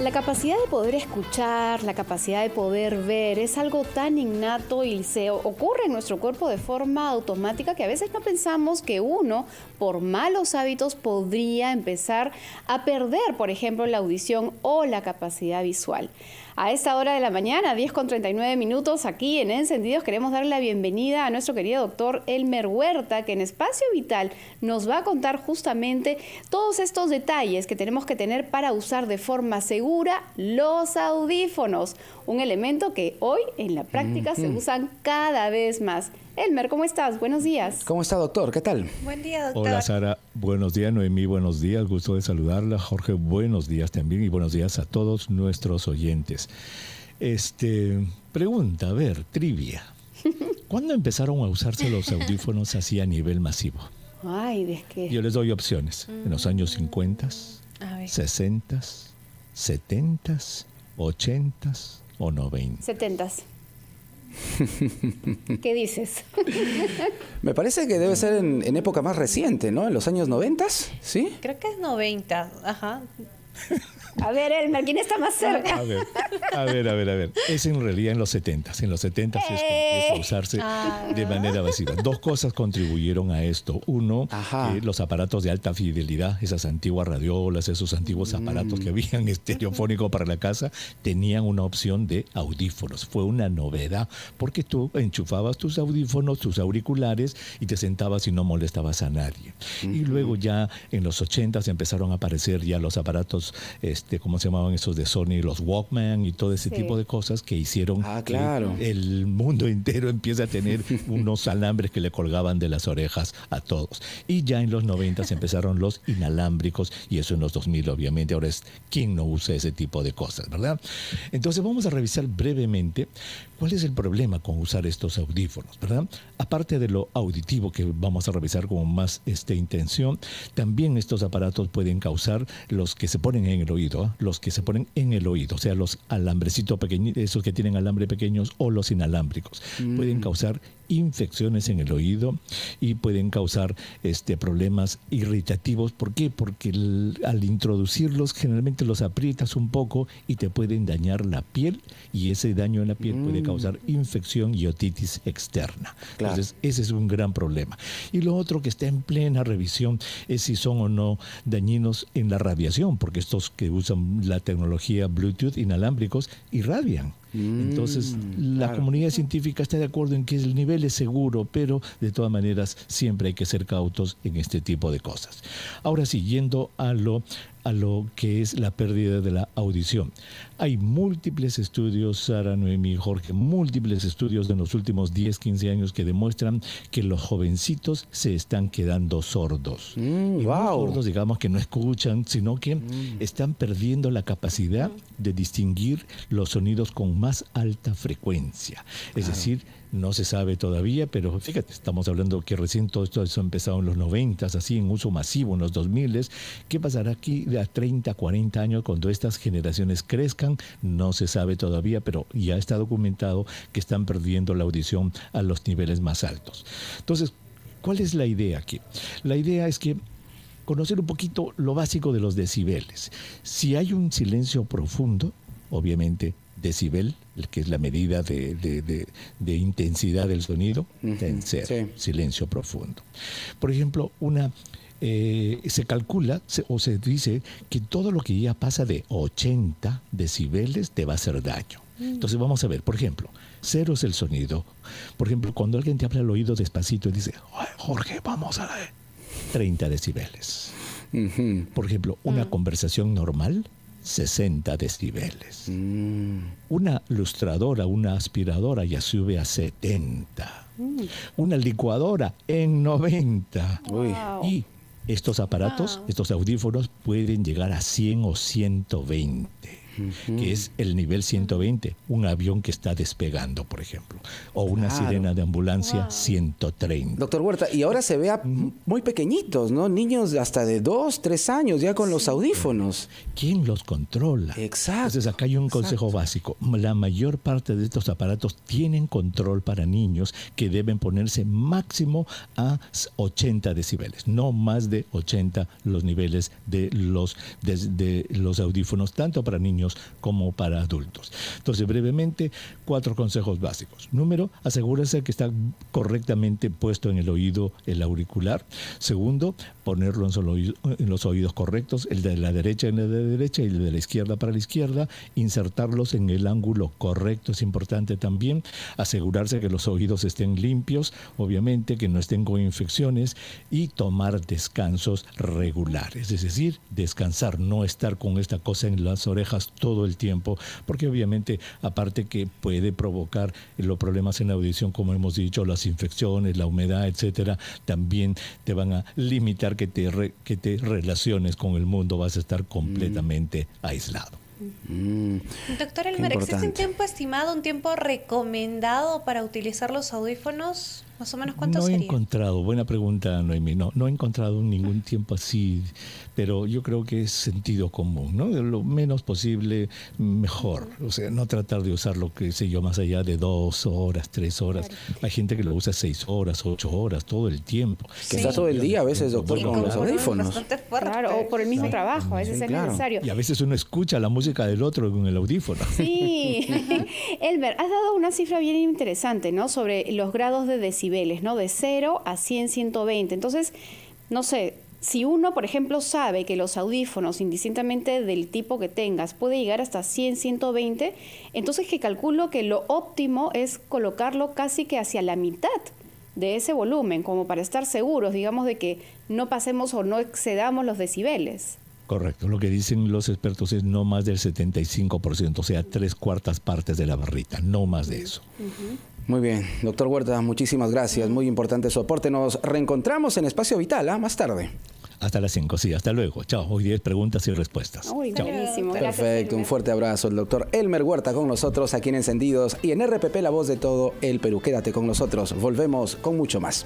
La capacidad de poder escuchar, la capacidad de poder ver, es algo tan innato y se ocurre en nuestro cuerpo de forma automática que a veces no pensamos que uno, por malos hábitos, podría empezar a perder, por ejemplo, la audición o la capacidad visual. A esta hora de la mañana, 10 con 39 minutos, aquí en Encendidos, queremos dar la bienvenida a nuestro querido doctor Elmer Huerta, que en Espacio Vital nos va a contar justamente todos estos detalles que tenemos que tener para usar de forma segura los audífonos, un elemento que hoy en la práctica se usan cada vez más. Elmer, ¿cómo estás? Buenos días. ¿Cómo está, doctor? ¿Qué tal? Buen día, doctor. Hola, Sara. Buenos días, Noemí. Buenos días. Gusto de saludarla. Jorge, buenos días también y buenos días a todos nuestros oyentes. Este, pregunta, a ver, trivia. ¿Cuándo empezaron a usarse los audífonos así a nivel masivo? Ay, ¿de qué? Yo les doy opciones. En los mm. años 50, 60, ¿70s, 80s o 90s? 70s. ¿Qué dices? Me parece que debe ser en, época más reciente, ¿no? En los años 90, s ¿sí? Creo que es 90, ajá. A ver, Elmer, ¿quién está más cerca? A ver, a ver, a ver. Es en realidad en los 70. En los 70 s es eh. a usarse de ah. manera masiva. Dos cosas contribuyeron a esto. Uno, eh, los aparatos de alta fidelidad, esas antiguas radiolas, esos antiguos mm. aparatos que habían estereofónico para la casa, tenían una opción de audífonos. Fue una novedad porque tú enchufabas tus audífonos, tus auriculares y te sentabas y no molestabas a nadie. Y luego ya en los 80 empezaron a aparecer ya los aparatos. Este, de este, ¿cómo se llamaban esos de Sony? Los Walkman y todo ese tipo de cosas que hicieron ah, que el mundo entero empieza a tener unos alambres que le colgaban de las orejas a todos. Y ya en los 90 empezaron los inalámbricos y eso en los 2000 obviamente. Ahora es quien no usa ese tipo de cosas, ¿verdad? Entonces vamos a revisar brevemente cuál es el problema con usar estos audífonos, ¿verdad? Aparte de lo auditivo que vamos a revisar con más este, intención, también estos aparatos pueden causar los que se ponen en el oído ¿ah? los que se ponen en el oído, o sea, los alambrecitos pequeños, esos que tienen alambre pequeños o los inalámbricos, pueden mm. causar infecciones en el oído y pueden causar este, problemas irritativos. ¿Por qué? Porque al introducirlos generalmente los aprietas un poco y te pueden dañar la piel y ese daño en la piel puede mm. causar infección y otitis externa. Entonces, ese es un gran problema. Y lo otro que está en plena revisión es si son o no dañinos en la radiación, porque estos que usan son la tecnología Bluetooth inalámbricos y radian. Entonces, mm, la comunidad científica está de acuerdo en que el nivel es seguro, pero de todas maneras siempre hay que ser cautos en este tipo de cosas. Ahora siguiendo a lo a lo que es la pérdida de la audición. Hay múltiples estudios, Sara, Noemi Jorge, múltiples estudios de los últimos 10, 15 años que demuestran que los jovencitos se están quedando sordos. Mm, sordos, digamos, que no escuchan, sino que mm. están perdiendo la capacidad de distinguir los sonidos con más alta frecuencia. Es decir, no se sabe todavía, pero fíjate, estamos hablando que recién todo esto ha empezado en los 90, así en uso masivo en los 2000. ¿Qué pasará aquí a 30, 40 años cuando estas generaciones crezcan? No se sabe todavía, pero ya está documentado que están perdiendo la audición a los niveles más altos. Entonces, ¿cuál es la idea aquí? La idea es que conocer un poquito lo básico de los decibeles. Si hay un silencio profundo, obviamente decibel, que es la medida de, intensidad del sonido, en cero, silencio profundo. Por ejemplo, una eh, se calcula o se dice que todo lo que ya pasa de 80 decibeles te va a hacer daño. Mm. Entonces vamos a ver, por ejemplo, cero es el sonido. Por ejemplo, cuando alguien te habla al oído despacito y dice, Jorge, vamos a la... 30 decibeles. Por ejemplo, una ah. conversación normal 60 decibeles. Mm. Una lustradora, una aspiradora ya sube a 70. Mm. Una licuadora en 90. Y estos aparatos, estos audífonos pueden llegar a 100 o 120 que es el nivel 120, un avión que está despegando, por ejemplo, o una sirena de ambulancia 130. Doctor Huerta, y ahora se vea muy pequeñitos, ¿no? Niños hasta de 2, 3 años ya con los audífonos. ¿Quién los controla? Exacto. Entonces acá hay un consejo básico. La mayor parte de estos aparatos tienen control para niños que deben ponerse máximo a 80 decibeles, no más de 80 los niveles de los, de los audífonos, tanto para niños como para adultos. Entonces, brevemente, cuatro consejos básicos. Número, asegúrese que está correctamente puesto en el oído el auricular. Segundo, ponerlo en, los oídos correctos, el de la derecha en el de derecha y el de la izquierda para la izquierda. Insertarlos en el ángulo correcto es importante también. Asegurarse que los oídos estén limpios, obviamente, que no estén con infecciones y tomar descansos regulares. Es decir, descansar, no estar con esta cosa en las orejas todo el tiempo, porque obviamente aparte que puede provocar los problemas en la audición, como hemos dicho, las infecciones, la humedad, etcétera, también te van a limitar que te que te relaciones con el mundo, vas a estar mm. completamente aislado. Mm. Doctor Elmer, ¿existe un tiempo estimado, un tiempo recomendado para utilizar los audífonos? ¿Más o menos cuánto no he encontrado, buena pregunta Noemí, no, no he encontrado ningún tiempo así, pero yo creo que es sentido común, ¿no? Lo menos posible, mejor. O sea, no tratar de usar lo que sé yo más allá de dos horas, tres horas. Hay gente que lo usa seis horas, ocho horas, todo el tiempo. Que está todo el día a veces, doctor, con, los audífonos. Claro, o por el mismo trabajo, a veces es necesario. Y a veces uno escucha la música del otro con el audífono. Sí. Elmer, has dado una cifra bien interesante, ¿no? Sobre los grados de decisión de 0 a 100, 120. Entonces, no sé, si uno, por ejemplo, sabe que los audífonos, indistintamente del tipo que tengas, puede llegar hasta 100, 120, entonces que calculo que lo óptimo es colocarlo casi que hacia la mitad de ese volumen, como para estar seguros, digamos, de que no pasemos o no excedamos los decibeles. Correcto, lo que dicen los expertos es no más del 75%, o sea, tres cuartas partes de la barrita, no más de eso. Muy bien, doctor Huerta, muchísimas gracias, muy importante su aporte. Nos reencontramos en Espacio Vital, ¿ah? más tarde. Hasta las 5, sí, hasta luego. Chao, hoy 10 preguntas y respuestas. Ah, Uy, Chao. Perfecto, un fuerte abrazo. El doctor Elmer Huerta con nosotros aquí en Encendidos y en RPP La Voz de Todo el Perú. Quédate con nosotros, volvemos con mucho más.